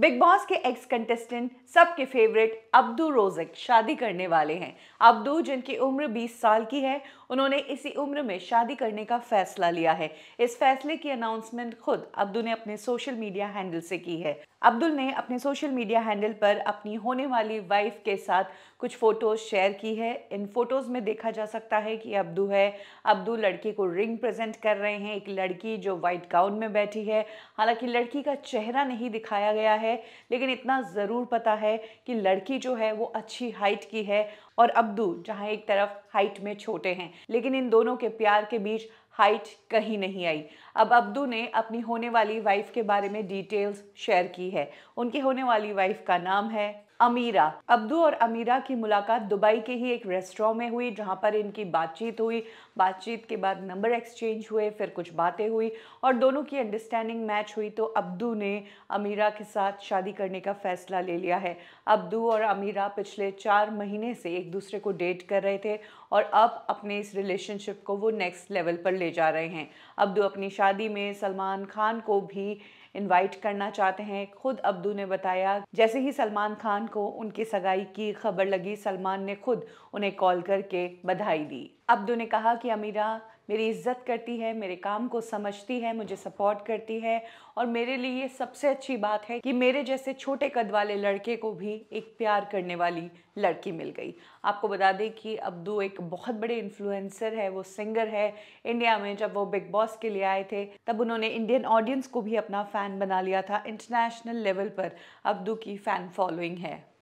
big Boss के ex contestant सबके favourite Abdu Rozik शादी करने वाले हैं अब्दू जिनकी उम्र 20 साल की है उन्होंने इसी उम्र में शादी करने का फैसला लिया है इस फैसले की अनाउंसमेंट खुद अब्दू ने अपने सोशल मीडिया हैंडल से की है अब्दुल ने अपने सोशल मीडिया हैंडल पर अपनी होने वाली वाइफ के साथ कुछ फ़ोटोज़ शेयर की है इन फ़ोटोज़ में देखा जा सकता है कि अब्दू है अब्दू लड़के को रिंग प्रेजेंट कर रहे हैं एक लड़की जो व्हाइट गाउन में बैठी है हालांकि लड़की का चेहरा नहीं दिखाया गया है है लेकिन इतना ज़रूर पता है कि लड़की जो है वो अच्छी हाइट की है और अब्दू जहाँ एक तरफ हाइट में छोटे हैं लेकिन इन दोनों के प्यार के बीच हाइट कहीं नहीं आई अब अब्दू ने अपनी होने वाली वाइफ के बारे में डिटेल्स शेयर की है उनकी होने वाली वाइफ का नाम है अमीरा अब्दू और अमीरा की मुलाकात दुबई के ही एक रेस्टोरेंट में हुई जहां पर इनकी बातचीत हुई बातचीत के बाद नंबर एक्सचेंज हुए फिर कुछ बातें हुई और दोनों की अंडरस्टैंडिंग मैच हुई तो अब्दू ने अमीरा के साथ शादी करने का फ़ैसला ले लिया है अब्दू और अमीरा पिछले चार महीने से एक दूसरे को डेट कर रहे थे और अब अपने इस रिलेशनशिप को वो नेक्स्ट लेवल पर ले जा रहे हैं अब्दू अपनी शादी में सलमान खान को भी इनवाइट करना चाहते हैं खुद अब्दू ने बताया जैसे ही सलमान खान को उनकी सगाई की खबर लगी सलमान ने खुद उन्हें कॉल करके बधाई दी अब्दू ने कहा कि अमीरा मेरी इज्जत करती है मेरे काम को समझती है मुझे सपोर्ट करती है और मेरे लिए ये सबसे अच्छी बात है कि मेरे जैसे छोटे कद वाले लड़के को भी एक प्यार करने वाली लड़की मिल गई आपको बता दें कि अब्दू एक बहुत बड़े इन्फ्लुएंसर है वो सिंगर है इंडिया में जब वो बिग बॉस के लिए आए थे तब उन्होंने इंडियन ऑडियंस को भी अपना फ़ैन बना लिया था इंटरनेशनल लेवल पर अब्दू की फ़ैन फॉलोइंग है